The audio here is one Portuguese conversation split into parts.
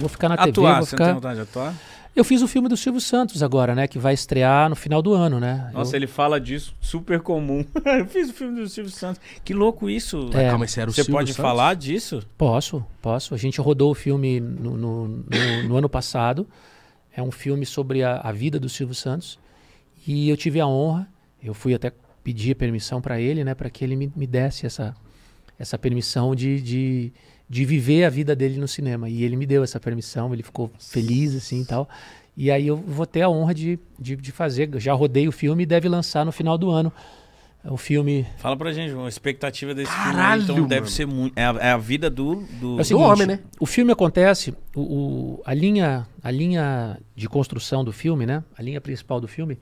Vou ficar na atuar, TV. Vou você ficar... não tem vontade de atuar? Eu fiz o filme do Silvio Santos agora, né? Que vai estrear no final do ano, né? Nossa, eu... ele fala disso, super comum. eu fiz o filme do Silvio Santos. Que louco isso. É, calma, você era o Você Silvio pode Santos? falar disso? Posso, posso. A gente rodou o filme no, no, no, no ano passado. É um filme sobre a, a, vida do Silvio Santos. E eu tive a honra, eu fui até pedir permissão para ele, né? Para que ele me, me desse essa essa permissão de, de, de viver a vida dele no cinema. E ele me deu essa permissão, ele ficou feliz assim e tal. E aí eu vou ter a honra de, de, de fazer. Já rodei o filme e deve lançar no final do ano. O filme. Fala pra gente, João, a expectativa desse então Caralho, filme. Então deve mano. ser muito. É, é, a vida do. Do, é o seguinte, do homem, né? O filme acontece. O, o, a, linha, a linha de construção do filme, né? A linha principal do filme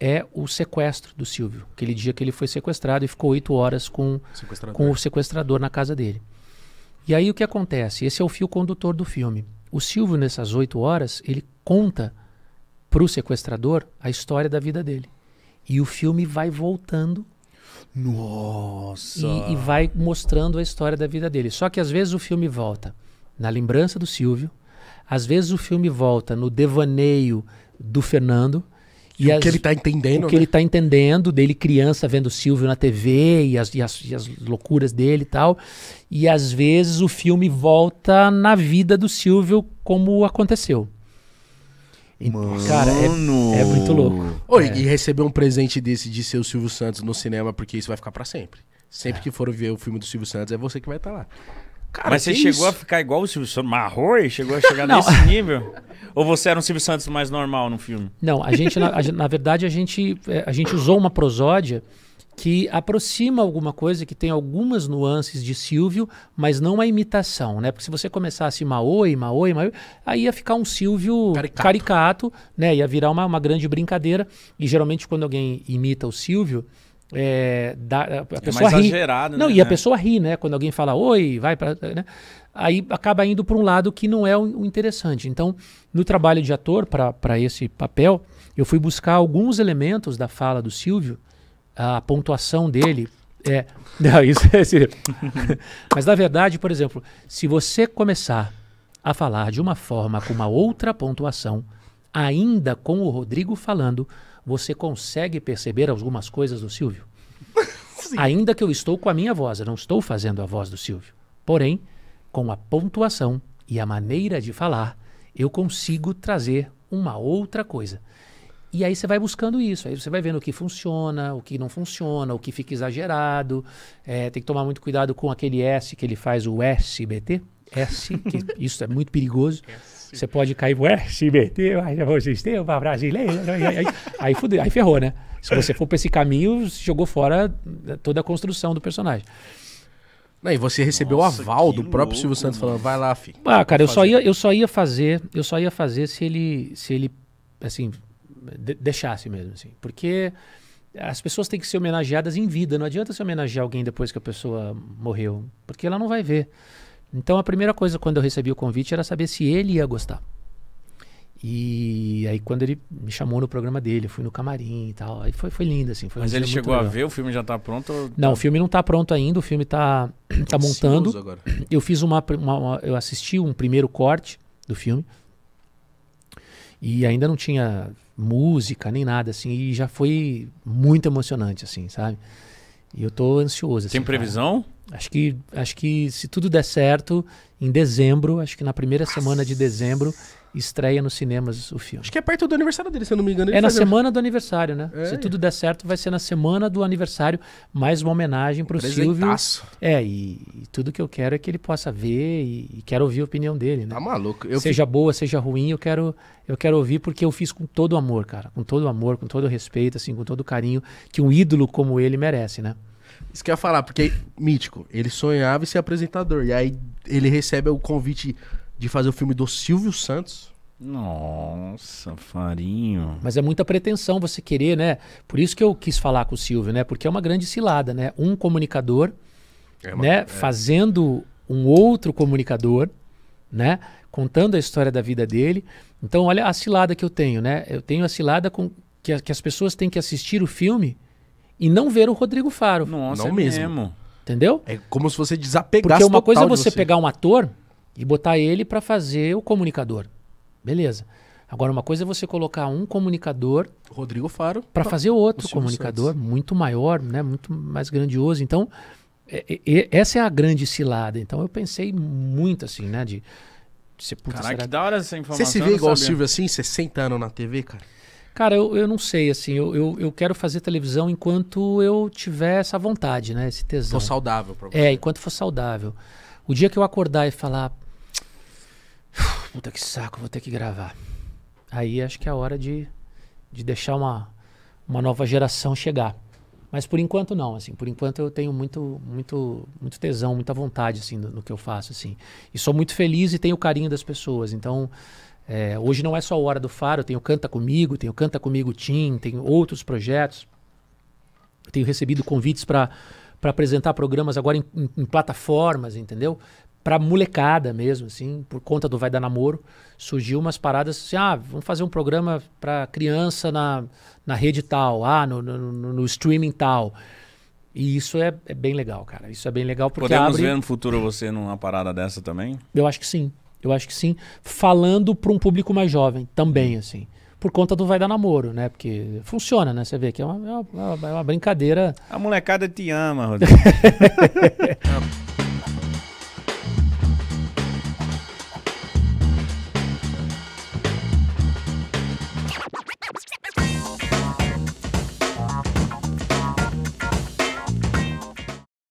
é o sequestro do Silvio. Aquele dia que ele foi sequestrado e ficou oito horas com, com o sequestrador na casa dele. E aí o que acontece? Esse é o fio condutor do filme. O Silvio, nessas oito horas, ele conta para o sequestrador a história da vida dele. E o filme vai voltando. Nossa! E, e vai mostrando a história da vida dele. Só que às vezes o filme volta na lembrança do Silvio, às vezes o filme volta no devaneio do Fernando e o as, que ele está entendendo. O que ele está né? entendendo, dele criança vendo o Silvio na TV e as, e as, e as loucuras dele e tal. E às vezes o filme volta na vida do Silvio como aconteceu. Mano. Cara, é, é, muito louco. Oi, é. E receber um presente desse de ser o Silvio Santos no cinema, porque isso vai ficar para sempre. Sempre é. que for ver o filme do Silvio Santos, é você que vai estar tá lá. Cara, Mas você chegou isso? a ficar igual o Silvio Santos, marroi? Chegou a chegar nesse nível? Ou você era um Silvio Santos mais normal no filme? Não, a gente, na, a, na, verdade, a gente, é, a gente usou uma prosódia que aproxima alguma coisa, que tem algumas nuances de Silvio, mas não a imitação, né? Porque se você começasse Maoi, Maoi, Maoi, aí ia ficar um Silvio caricato, caricato né? Ia virar uma, uma grande brincadeira. E geralmente quando alguém imita o Silvio, é, da, a é pessoa é mais ri. Não, né? e a é. pessoa ri, né? Quando alguém fala oi, vai para. Né? Aí acaba indo para um lado que não é o interessante. Então, no trabalho de ator, para esse papel, eu fui buscar alguns elementos da fala do Silvio, a pontuação dele. É, não, isso é Mas na verdade, por exemplo, se você começar a falar de uma forma com uma outra pontuação, ainda com o Rodrigo falando, você consegue perceber algumas coisas do Silvio? Sim. Ainda que eu estou com a minha voz, eu não estou fazendo a voz do Silvio. Porém, com a pontuação e a maneira de falar, eu consigo trazer uma outra coisa. E aí você vai buscando isso, aí você vai vendo o que funciona, o que não funciona, o que fica exagerado. É, tem que tomar muito cuidado com aquele S que ele faz, o SBT. S, que isso é muito perigoso. S. Você pode cair pro SBT, mas o sistema brasileiro. aí, aí, fudeu, aí ferrou, né? Se você for para esse caminho, jogou fora toda a construção do personagem. Não, e você recebeu o aval do próprio louco, Silvio Santos mano. falando, vai lá, filho. Ah, cara, eu só, ia, eu só ia fazer, eu só ia fazer se ele, se ele assim, de deixasse mesmo, assim. Porque as pessoas têm que ser homenageadas em vida. Não adianta se homenagear alguém depois que a pessoa morreu, porque ela não vai ver. Então a primeira coisa quando eu recebi o convite era saber se ele ia gostar. E aí quando ele me chamou no programa dele, eu fui no camarim e tal. Aí foi, foi lindo, assim. Foi Mas ele chegou legal. a ver, o filme já está pronto? Não, o filme não está pronto ainda, o filme está tá, tá montando. Agora. Eu fiz uma, uma, uma, Eu assisti um primeiro corte do filme. E ainda não tinha música nem nada, assim, e já foi muito emocionante, assim, sabe? E eu estou ansioso. Assim, Tem previsão? Cara. Acho que, acho que se tudo der certo, em dezembro, acho que na primeira Nossa. semana de dezembro, estreia nos cinemas o filme. Acho que é perto do aniversário dele, se eu não me engano. É na semana um... do aniversário, né? É, se tudo der certo, vai ser na semana do aniversário, mais uma homenagem para o Silvio. É, e, e, tudo que eu quero é que ele possa ver e, e quero ouvir a opinião dele, né? Tá maluco. Eu seja fico... boa, seja ruim, eu quero, eu quero ouvir porque eu fiz com todo amor, cara. Com todo amor, com todo respeito, assim, com todo carinho que um ídolo como ele merece, né? Isso que eu ia falar, porque mítico, ele sonhava em ser apresentador. E aí ele recebe o convite de fazer o filme do Silvio Santos. Nossa, farinho. Mas é muita pretensão você querer, né? Por isso que eu quis falar com o Silvio, né? Porque é uma grande cilada, né? Um comunicador, é uma... né? É. Fazendo um outro comunicador, né? Contando a história da vida dele. Então, olha a cilada que eu tenho, né? Eu tenho a cilada com que, que as pessoas têm que assistir o filme e não ver o Rodrigo Faro. Nossa, não é mesmo. mesmo. Entendeu? É como se você desapegasse Porque uma coisa é você, você, pegar um ator e botar ele para fazer o comunicador. Beleza. Agora, uma coisa é você colocar um comunicador. Rodrigo Faro. Para tá. fazer outro o comunicador, Santos. muito maior, né? muito mais grandioso. Então, é, é, essa é a grande cilada. Então, eu pensei muito assim, né? De, de ser, puta, Caraca, será... que da hora essa informação. Você se vê igual o Silvio assim, 60 anos na TV, cara? Cara, eu, eu não sei, assim, eu, eu, eu quero fazer televisão enquanto eu tiver essa vontade, né? Esse tesão. For saudável pra você. É, enquanto for saudável. O dia que eu acordar e falar, puta que saco, vou ter que gravar. Aí acho que é a hora de, de deixar uma, uma nova geração chegar. Mas por enquanto não, assim, por enquanto eu tenho muito, muito, muito tesão, muita vontade, assim, no, no que eu faço, assim. E sou muito feliz e tenho o carinho das pessoas, então é, hoje não é só Hora do Faro, tenho Canta Comigo, tenho Canta Comigo Team, tenho outros projetos. tenho recebido convites para apresentar programas agora em, em, em plataformas, entendeu? Para molecada mesmo, assim, por conta do Vai Dar Namoro, surgiu umas paradas assim, ah, vamos fazer um programa para criança na, na rede tal, ah, no, no, no streaming tal. E isso é, é, bem legal, cara. Isso é bem legal porque Podemos abre... ver no futuro você numa parada dessa também? Eu acho que sim. Eu acho que sim, falando para um público mais jovem também, uhum. assim. Por conta do Vai Dar Namoro, né? Porque funciona, né? Você vê que é uma, é uma, é uma brincadeira. A molecada te ama, Rodrigo.